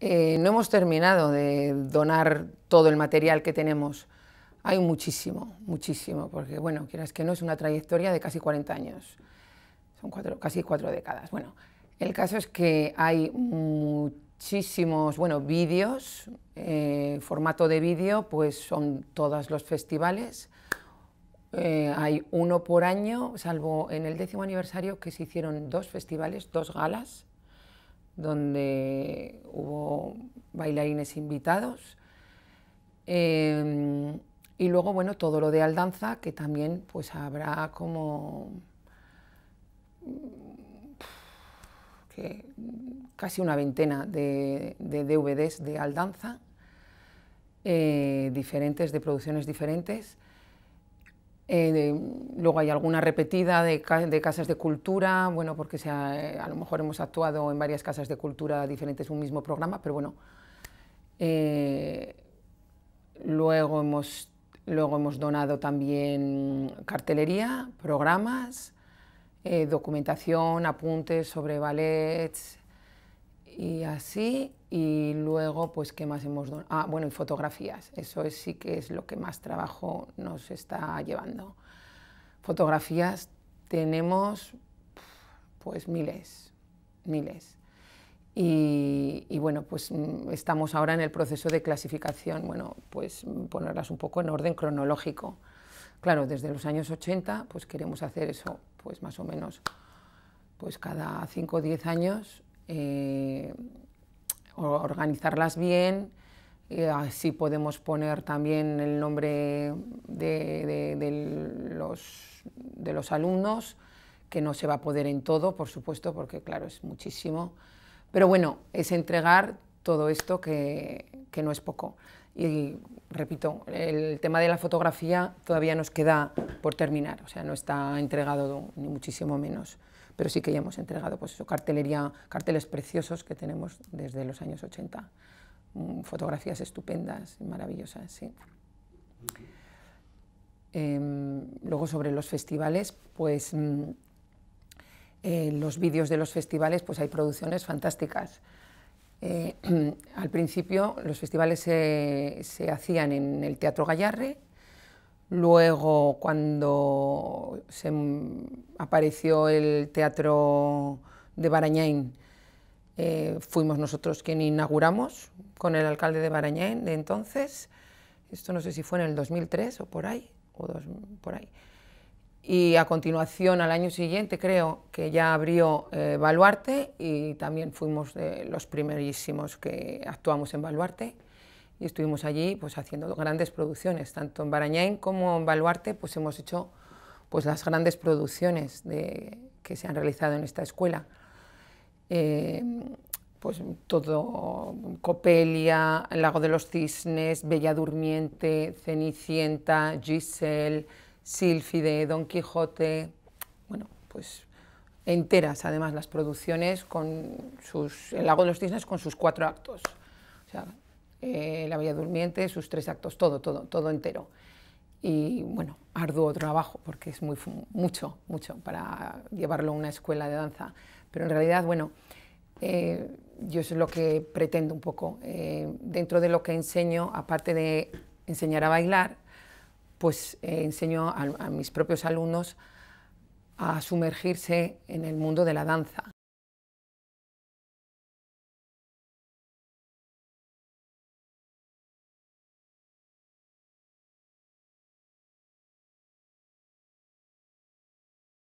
Eh, no hemos terminado de donar todo el material que tenemos. Hay muchísimo, muchísimo, porque bueno, quieras que no, es una trayectoria de casi 40 años. Son casi cuatro décadas. Bueno, el caso es que hay muchísimos, bueno, vídeos, eh, formato de vídeo, pues son todos los festivales. Eh, hay uno por año, salvo en el décimo aniversario que se hicieron dos festivales, dos galas, donde hubo bailarines invitados. Em, y luego, bueno, todo lo de Aldanza, que también pues, habrá como casi una veintena de, DVDs de Aldanza, eh, diferentes, de producciones diferentes. Eh, luego hay alguna repetida de, casas de cultura, bueno, porque eh, a lo mejor hemos actuado en varias casas de cultura diferentes un mismo programa, pero bueno. Eh, luego, hemos, donado también cartelería, programas, documentación, apuntes sobre ballets, y así. Y luego, pues, ¿qué más hemos dado? Ah, bueno, y fotografías. Eso es, sí que es lo que más trabajo nos está llevando. Fotografías tenemos, pues, miles, miles. Y, y, bueno, pues mm, estamos ahora en el proceso de clasificación, bueno, pues ponerlas un poco en orden cronológico. Claro, desde los años 80, pues queremos hacer eso, pues más o menos, pues cada 5 o 10 años eh, organizarlas bien. Eh, así podemos poner también el nombre de, los, alumnos, que no se va a poder en todo, por supuesto, porque claro, es muchísimo. Pero bueno, es entregar todo esto que, que no es poco. Y repito, el tema de la fotografía todavía nos queda por terminar, o sea, no está entregado ni muchísimo menos pero sí que ya hemos entregado pues eso, cartelería, carteles preciosos que tenemos desde los años 80, mm, fotografías estupendas, y maravillosas, sí. Em, luego sobre los festivales, pues mm, eh, los vídeos de los festivales, pues hay producciones fantásticas. Eh, al principio los festivales se, hacían en el Teatro Gallarre, Luego, cuando se apareció el Teatro de Barañáin, eh, fuimos nosotros quien inauguramos con el alcalde de Barañáin de entonces. Esto no sé si fue en el 2003 o por ahí, o por ahí. Y a continuación, al año siguiente, creo que ya abrió eh, Baluarte y también fuimos de eh, los primerísimos que actuamos en Baluarte y estuvimos allí pues, haciendo grandes producciones, tanto en Barañáin como en Baluarte pues, hemos hecho pues, las grandes producciones de, que se han realizado en esta escuela. Eh, pues todo, Copelia, Lago de los Cisnes, Bella Durmiente, Cenicienta, Giselle, Silfide Don Quijote, bueno, pues enteras además las producciones con sus, el Lago de los Cisnes con sus cuatro actos. O sea, eh, la Bella Durmiente, sus tres actos, todo, todo, todo entero. Y bueno, arduo trabajo, porque es muy, mucho, mucho para llevarlo a una escuela de danza. Pero en realidad, bueno, eh, yo es lo que pretendo un poco. Eh, dentro de lo que enseño, aparte de enseñar a bailar, pues enseño a mis propios alumnos a sumergirse en el mundo de la danza.